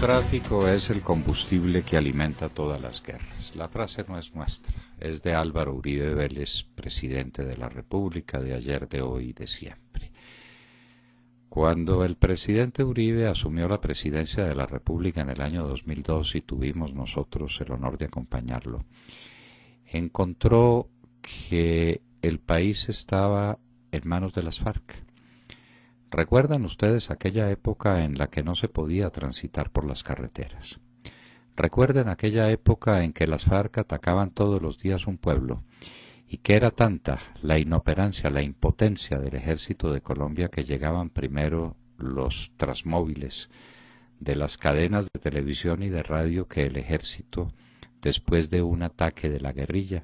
El tráfico es el combustible que alimenta todas las guerras. La frase no es nuestra, es de Álvaro Uribe Vélez, presidente de la República de ayer, de hoy y de siempre. Cuando el presidente Uribe asumió la presidencia de la República en el año 2002 y tuvimos nosotros el honor de acompañarlo, encontró que el país estaba en manos de las FARC ¿Recuerdan ustedes aquella época en la que no se podía transitar por las carreteras? ¿Recuerdan aquella época en que las FARC atacaban todos los días un pueblo y que era tanta la inoperancia, la impotencia del ejército de Colombia que llegaban primero los transmóviles de las cadenas de televisión y de radio que el ejército después de un ataque de la guerrilla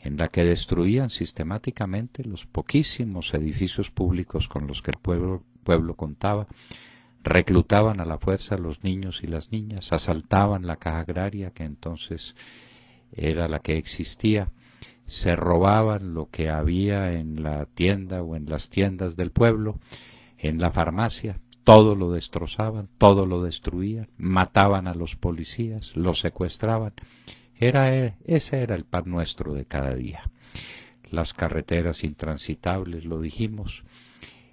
en la que destruían sistemáticamente los poquísimos edificios públicos con los que el pueblo, pueblo contaba, reclutaban a la fuerza los niños y las niñas, asaltaban la caja agraria que entonces era la que existía, se robaban lo que había en la tienda o en las tiendas del pueblo, en la farmacia, todo lo destrozaban, todo lo destruían, mataban a los policías, los secuestraban, era, ese era el pan nuestro de cada día. Las carreteras intransitables, lo dijimos,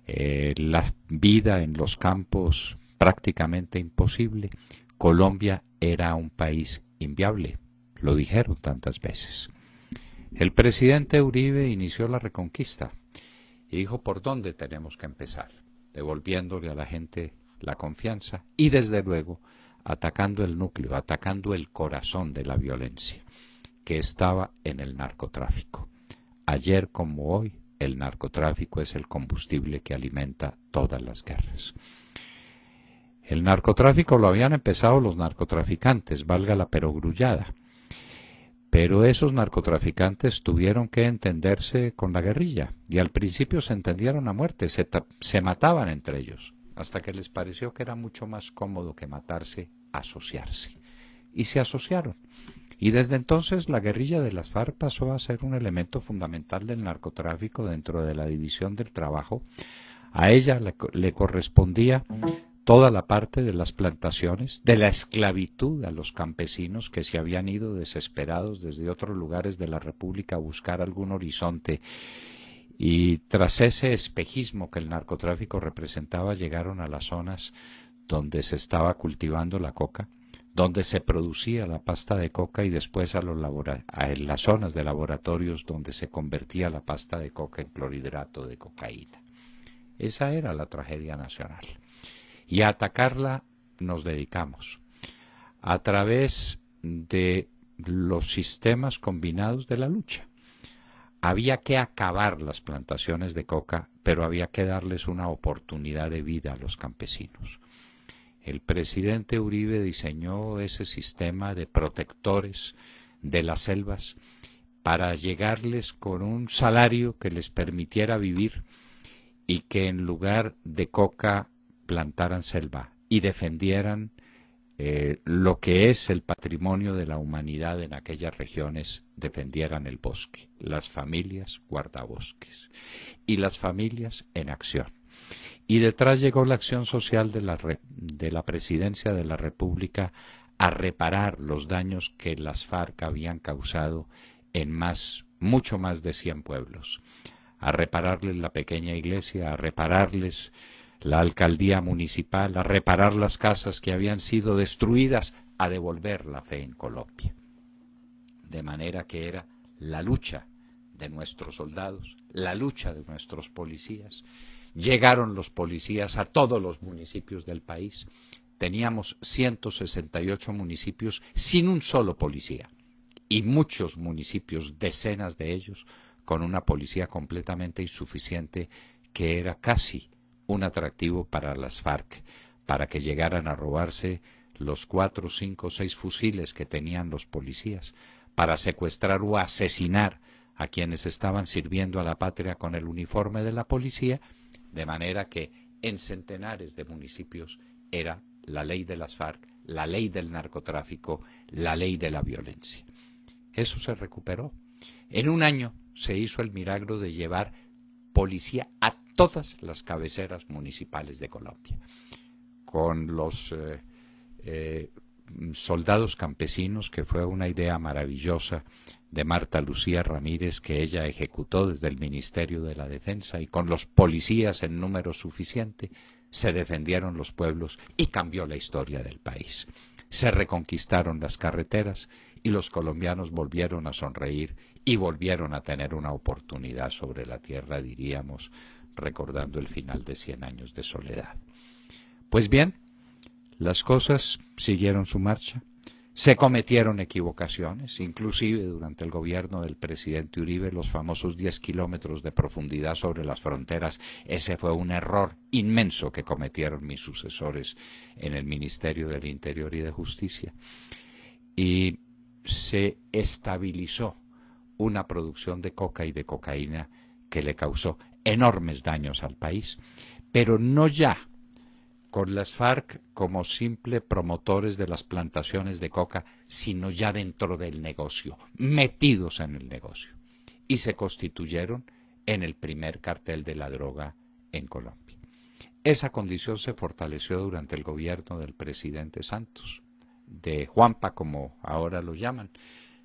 eh, la vida en los campos prácticamente imposible. Colombia era un país inviable, lo dijeron tantas veces. El presidente Uribe inició la reconquista y dijo por dónde tenemos que empezar, devolviéndole a la gente la confianza y desde luego atacando el núcleo, atacando el corazón de la violencia, que estaba en el narcotráfico. Ayer como hoy, el narcotráfico es el combustible que alimenta todas las guerras. El narcotráfico lo habían empezado los narcotraficantes, valga la perogrullada. Pero esos narcotraficantes tuvieron que entenderse con la guerrilla y al principio se entendieron a muerte, se, se mataban entre ellos hasta que les pareció que era mucho más cómodo que matarse, asociarse. Y se asociaron. Y desde entonces la guerrilla de las FARC pasó a ser un elemento fundamental del narcotráfico dentro de la división del trabajo. A ella le, le correspondía toda la parte de las plantaciones, de la esclavitud a los campesinos que se habían ido desesperados desde otros lugares de la República a buscar algún horizonte y tras ese espejismo que el narcotráfico representaba, llegaron a las zonas donde se estaba cultivando la coca, donde se producía la pasta de coca y después a, a las zonas de laboratorios donde se convertía la pasta de coca en clorhidrato de cocaína. Esa era la tragedia nacional. Y a atacarla nos dedicamos a través de los sistemas combinados de la lucha había que acabar las plantaciones de coca, pero había que darles una oportunidad de vida a los campesinos. El presidente Uribe diseñó ese sistema de protectores de las selvas para llegarles con un salario que les permitiera vivir y que en lugar de coca plantaran selva y defendieran eh, lo que es el patrimonio de la humanidad en aquellas regiones defendieran el bosque, las familias guardabosques y las familias en acción. Y detrás llegó la acción social de la, presidencia de la República a reparar los daños que las FARC habían causado en más, mucho más de 100 pueblos, a repararles la pequeña iglesia, a repararles la alcaldía municipal a reparar las casas que habían sido destruidas, a devolver la fe en Colombia. De manera que era la lucha de nuestros soldados, la lucha de nuestros policías. Llegaron los policías a todos los municipios del país. Teníamos 168 municipios sin un solo policía y muchos municipios, decenas de ellos, con una policía completamente insuficiente que era casi un atractivo para las FARC, para que llegaran a robarse los cuatro, cinco, seis fusiles que tenían los policías, para secuestrar o asesinar a quienes estaban sirviendo a la patria con el uniforme de la policía, de manera que en centenares de municipios era la ley de las FARC, la ley del narcotráfico, la ley de la violencia. Eso se recuperó. En un año se hizo el milagro de llevar policía a todas las cabeceras municipales de Colombia, con los eh, eh, soldados campesinos, que fue una idea maravillosa de Marta Lucía Ramírez que ella ejecutó desde el Ministerio de la Defensa, y con los policías en número suficiente se defendieron los pueblos y cambió la historia del país. Se reconquistaron las carreteras y los colombianos volvieron a sonreír y volvieron a tener una oportunidad sobre la tierra, diríamos, recordando el final de Cien años de soledad. Pues bien, las cosas siguieron su marcha, se cometieron equivocaciones, inclusive durante el gobierno del presidente Uribe, los famosos 10 kilómetros de profundidad sobre las fronteras, ese fue un error inmenso que cometieron mis sucesores en el Ministerio del Interior y de Justicia. Y se estabilizó una producción de coca y de cocaína que le causó enormes daños al país, pero no ya con las FARC como simple promotores de las plantaciones de coca, sino ya dentro del negocio, metidos en el negocio. Y se constituyeron en el primer cartel de la droga en Colombia. Esa condición se fortaleció durante el gobierno del presidente Santos, de Juanpa, como ahora lo llaman,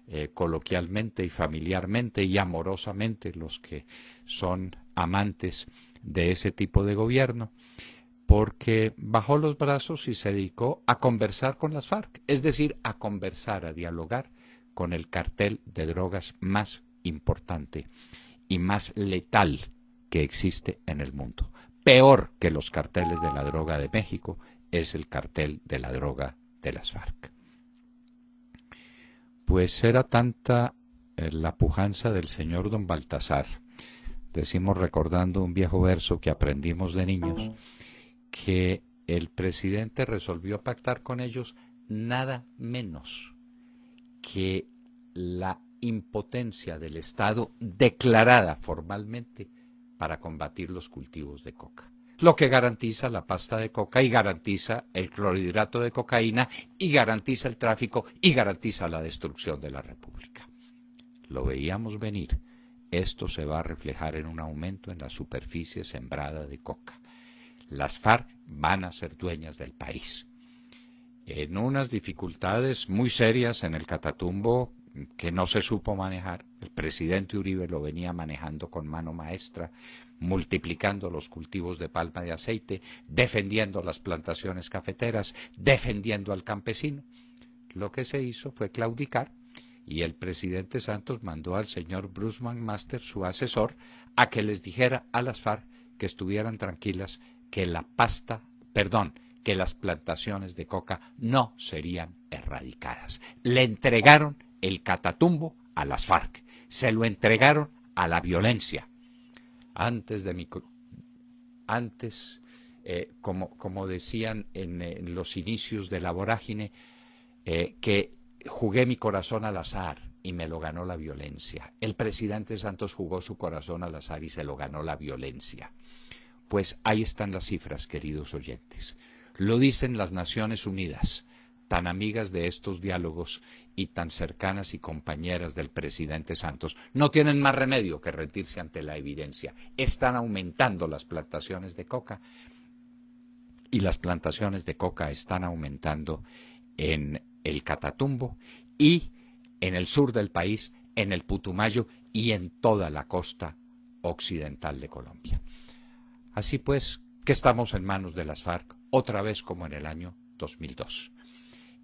eh, coloquialmente y familiarmente y amorosamente los que son amantes de ese tipo de gobierno, porque bajó los brazos y se dedicó a conversar con las FARC, es decir, a conversar, a dialogar con el cartel de drogas más importante y más letal que existe en el mundo. Peor que los carteles de la droga de México es el cartel de la droga de las FARC. Pues era tanta eh, la pujanza del señor don Baltasar decimos recordando un viejo verso que aprendimos de niños, que el presidente resolvió pactar con ellos nada menos que la impotencia del Estado declarada formalmente para combatir los cultivos de coca. Lo que garantiza la pasta de coca y garantiza el clorhidrato de cocaína y garantiza el tráfico y garantiza la destrucción de la República. Lo veíamos venir esto se va a reflejar en un aumento en la superficie sembrada de coca. Las FARC van a ser dueñas del país. En unas dificultades muy serias en el Catatumbo que no se supo manejar, el presidente Uribe lo venía manejando con mano maestra, multiplicando los cultivos de palma de aceite, defendiendo las plantaciones cafeteras, defendiendo al campesino. Lo que se hizo fue claudicar y el presidente Santos mandó al señor Bruce McMaster, su asesor, a que les dijera a las FARC que estuvieran tranquilas, que la pasta, perdón, que las plantaciones de coca no serían erradicadas. Le entregaron el catatumbo a las FARC, se lo entregaron a la violencia. Antes de mi... Antes, eh, como, como, decían en, los inicios de la vorágine, eh, que jugué mi corazón al azar y me lo ganó la violencia. El presidente Santos jugó su corazón al azar y se lo ganó la violencia. Pues ahí están las cifras, queridos oyentes. Lo dicen las Naciones Unidas, tan amigas de estos diálogos y tan cercanas y compañeras del presidente Santos. No tienen más remedio que rendirse ante la evidencia. Están aumentando las plantaciones de coca y las plantaciones de coca están aumentando en el Catatumbo, y en el sur del país, en el Putumayo y en toda la costa occidental de Colombia. Así pues, que estamos en manos de las FARC otra vez como en el año 2002.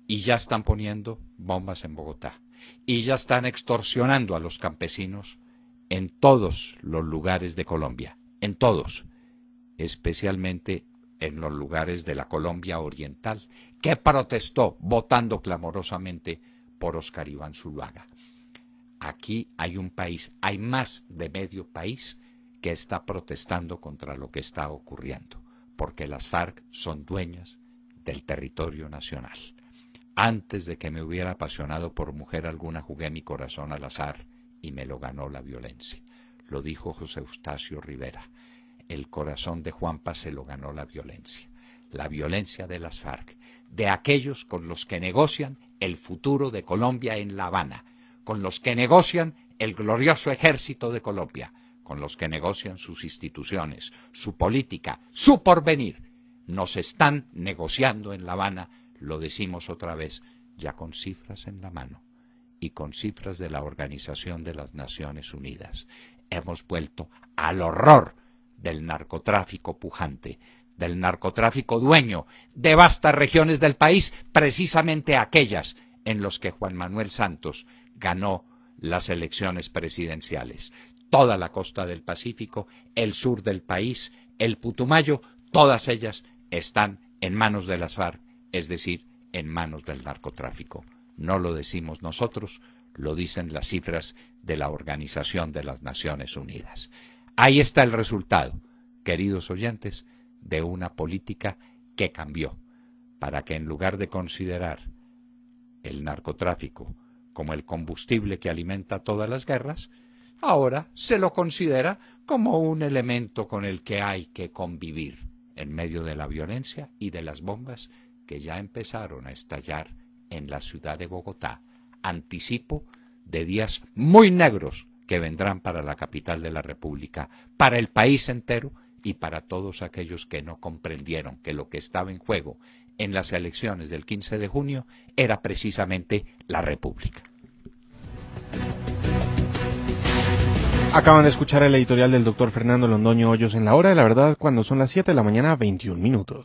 Y ya están poniendo bombas en Bogotá. Y ya están extorsionando a los campesinos en todos los lugares de Colombia. En todos. Especialmente en los lugares de la Colombia Oriental, que protestó votando clamorosamente por Oscar Iván Zuluaga. Aquí hay un país, hay más de medio país que está protestando contra lo que está ocurriendo, porque las FARC son dueñas del territorio nacional. Antes de que me hubiera apasionado por mujer alguna, jugué mi corazón al azar y me lo ganó la violencia. Lo dijo José Eustacio Rivera el corazón de Juanpa se lo ganó la violencia, la violencia de las FARC, de aquellos con los que negocian el futuro de Colombia en La Habana, con los que negocian el glorioso ejército de Colombia, con los que negocian sus instituciones, su política, su porvenir. Nos están negociando en La Habana, lo decimos otra vez, ya con cifras en la mano y con cifras de la Organización de las Naciones Unidas. Hemos vuelto al horror del narcotráfico pujante, del narcotráfico dueño de vastas regiones del país, precisamente aquellas en los que Juan Manuel Santos ganó las elecciones presidenciales. Toda la costa del Pacífico, el sur del país, el Putumayo, todas ellas están en manos de las FARC, es decir, en manos del narcotráfico. No lo decimos nosotros, lo dicen las cifras de la Organización de las Naciones Unidas. Ahí está el resultado, queridos oyentes, de una política que cambió, para que en lugar de considerar el narcotráfico como el combustible que alimenta todas las guerras, ahora se lo considera como un elemento con el que hay que convivir en medio de la violencia y de las bombas que ya empezaron a estallar en la ciudad de Bogotá. Anticipo de días muy negros que vendrán para la capital de la República, para el país entero y para todos aquellos que no comprendieron que lo que estaba en juego en las elecciones del 15 de junio era precisamente la República. Acaban de escuchar el editorial del doctor Fernando Londoño Hoyos en la hora de la verdad cuando son las 7 de la mañana 21 minutos.